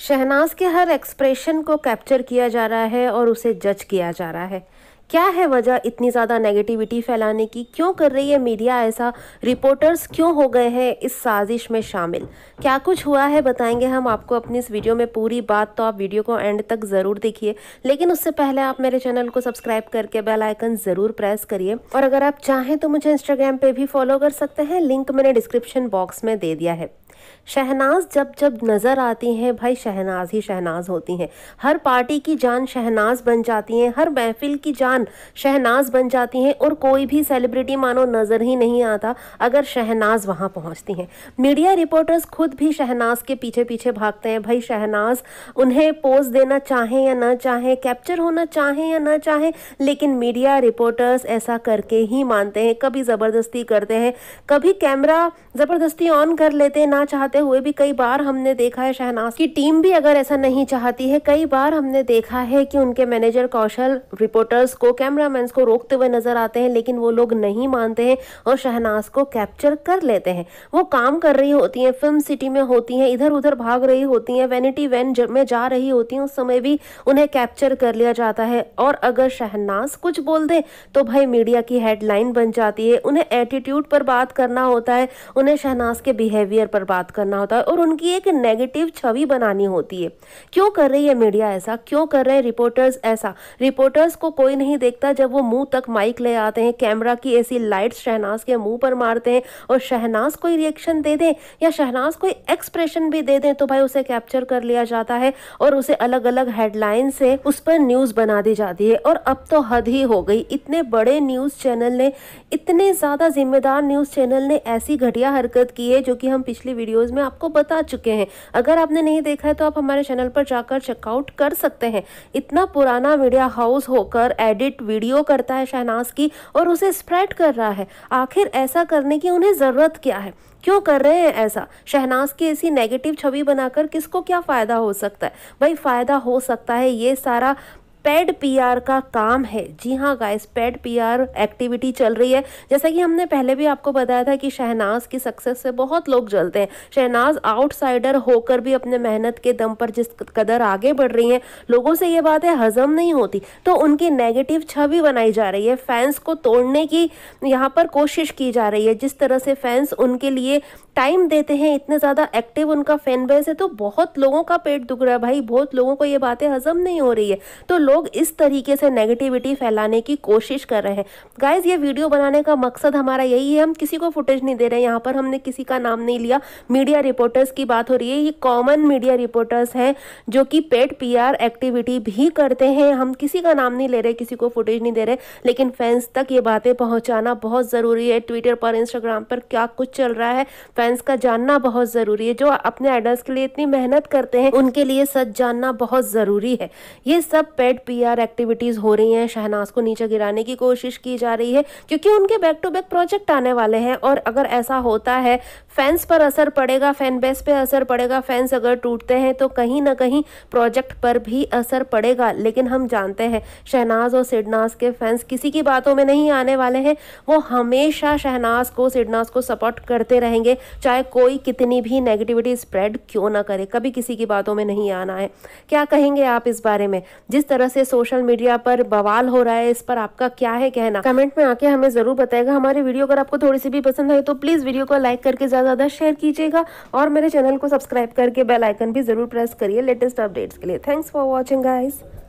शहनाज के हर एक्सप्रेशन को कैप्चर किया जा रहा है और उसे जज किया जा रहा है क्या है वजह इतनी ज़्यादा नेगेटिविटी फैलाने की क्यों कर रही है मीडिया ऐसा रिपोर्टर्स क्यों हो गए हैं इस साजिश में शामिल क्या कुछ हुआ है बताएंगे हम आपको अपनी इस वीडियो में पूरी बात तो आप वीडियो को एंड तक ज़रूर देखिए लेकिन उससे पहले आप मेरे चैनल को सब्सक्राइब करके बेल आइकन ज़रूर प्रेस करिए और अगर आप चाहें तो मुझे इंस्टाग्राम पर भी फॉलो कर सकते हैं लिंक मैंने डिस्क्रिप्शन बॉक्स में दे दिया है शहनाज जब जब नज़र आती हैं भाई शहनाज ही शहनाज होती हैं हर पार्टी की जान शहनाज बन जाती हैं हर महफिल की जान शहनाज बन जाती हैं और कोई भी सेलिब्रिटी मानो नज़र ही नहीं आता अगर शहनाज वहाँ पहुँचती हैं मीडिया रिपोर्टर्स खुद भी शहनाज के पीछे पीछे भागते हैं भाई शहनाज उन्हें पोज देना चाहें या ना चाहें कैप्चर होना चाहें या ना चाहें लेकिन मीडिया रिपोर्टर्स ऐसा करके ही मानते हैं कभी ज़बरदस्ती करते हैं कभी कैमरा ज़बरदस्ती ऑन कर लेते हैं ना चाहते हुए भी कई बार हमने देखा है शहनाज की टीम भी अगर ऐसा नहीं चाहती है कई बार हमने देखा है कि उनके मैनेजर कौशल रिपोर्टर्स को कैमरामैन को रोकते हुए नजर आते हैं लेकिन वो लोग नहीं मानते हैं और शहनाज को कैप्चर कर लेते हैं वो काम कर रही होती हैं फिल्म सिटी में होती हैं इधर उधर भाग रही होती हैं वेनिटी वैन में जा रही होती हैं उस समय भी उन्हें कैप्चर कर लिया जाता है और अगर शहनाज कुछ बोल दे तो भाई मीडिया की हेडलाइन बन जाती है उन्हें एटीट्यूड पर बात करना होता है उन्हें शहनाज के बिहेवियर पर बात बात करना होता है और उनकी एक नेगेटिव छवि बनानी होती है क्यों कर रही है मीडिया ऐसा क्यों कर रहे हैं रिपोर्टर्स ऐसा रिपोर्टर्स को कोई नहीं देखता जब वो मुंह तक माइक ले आते हैं कैमरा की ऐसी लाइट शहनाज के मुंह पर मारते हैं और शहनाज कोई रिएक्शन दे दें या शहनाज कोई एक्सप्रेशन भी दे दें तो भाई उसे कैप्चर कर लिया जाता है और उसे अलग अलग हेडलाइन से उस पर न्यूज़ बना दी जाती है और अब तो हद ही हो गई इतने बड़े न्यूज़ चैनल ने इतने ज़्यादा जिम्मेदार न्यूज़ चैनल ने ऐसी घटिया हरकत की है जो कि हम पिछली वीडियो वीडियोस में आपको बता चुके हैं अगर आपने नहीं देखा है तो आप हमारे चैनल पर जाकर चेकआउट कर सकते हैं इतना पुराना मीडिया हाउस होकर एडिट वीडियो करता है शहनाज की और उसे स्प्रेड कर रहा है आखिर ऐसा करने की उन्हें ज़रूरत क्या है क्यों कर रहे हैं ऐसा शहनाज की ऐसी नेगेटिव छवि बनाकर किसको क्या फ़ायदा हो सकता है भाई फ़ायदा हो सकता है ये सारा पेड पीआर का काम है जी हाँ गाइस पेड पीआर एक्टिविटी चल रही है जैसा कि हमने पहले भी आपको बताया था कि शहनाज की सक्सेस से बहुत लोग जलते हैं शहनाज आउटसाइडर होकर भी अपने मेहनत के दम पर जिस कदर आगे बढ़ रही हैं लोगों से ये बातें हजम नहीं होती तो उनकी नेगेटिव छवि बनाई जा रही है फैंस को तोड़ने की यहाँ पर कोशिश की जा रही है जिस तरह से फैंस उनके लिए टाइम देते हैं इतने ज़्यादा एक्टिव उनका फैन बेस है तो बहुत लोगों का पेट दुख रहा है भाई बहुत लोगों को ये बातें हजम नहीं हो रही है तो लोग इस तरीके से नेगेटिविटी फैलाने की कोशिश कर रहे हैं गाइज ये वीडियो बनाने का मकसद हमारा यही है हम किसी को फुटेज नहीं दे रहे हैं यहाँ पर हमने किसी का नाम नहीं लिया मीडिया रिपोर्टर्स की बात हो रही है ये कॉमन मीडिया रिपोर्टर्स हैं जो कि पेड पी एक्टिविटी भी करते हैं हम किसी का नाम नहीं ले रहे किसी को फुटेज नहीं दे रहे लेकिन फैंस तक ये बातें पहुँचाना बहुत ज़रूरी है ट्विटर पर इंस्टाग्राम पर क्या कुछ चल रहा है फैंस का जानना बहुत ज़रूरी है जो अपने आइडल्स के लिए इतनी मेहनत करते हैं उनके लिए सच जानना बहुत ज़रूरी है ये सब पेड पीआर एक्टिविटीज़ हो रही हैं शहनाज को नीचे गिराने की कोशिश की जा रही है क्योंकि उनके बैक टू बैक प्रोजेक्ट आने वाले हैं और अगर ऐसा होता है फैंस पर असर पड़ेगा फैन बेस पर असर पड़ेगा फैंस अगर टूटते हैं तो कहीं ना कहीं प्रोजेक्ट पर भी असर पड़ेगा लेकिन हम जानते हैं शहनाज और सिडनाज के फैंस किसी की बातों में नहीं आने वाले हैं वो हमेशा शहनाज को सिडनाज को सपोर्ट करते रहेंगे चाहे कोई कितनी भी नेगेटिविटी स्प्रेड क्यों ना करे कभी किसी की बातों में नहीं आना है क्या कहेंगे आप इस बारे में जिस तरह से सोशल मीडिया पर बवाल हो रहा है इस पर आपका क्या है कहना कमेंट में आके हमें जरूर बताएगा हमारे वीडियो अगर आपको थोड़ी सी भी पसंद आई तो प्लीज वीडियो को लाइक करके ज्यादा ज्यादा शेयर कीजिएगा और मेरे चैनल को सब्सक्राइब करके बेलाइकन भी जरूर प्रेस करिए लेटेस्ट अपडेट्स के लिए थैंक्स फॉर वॉचिंग गाइज़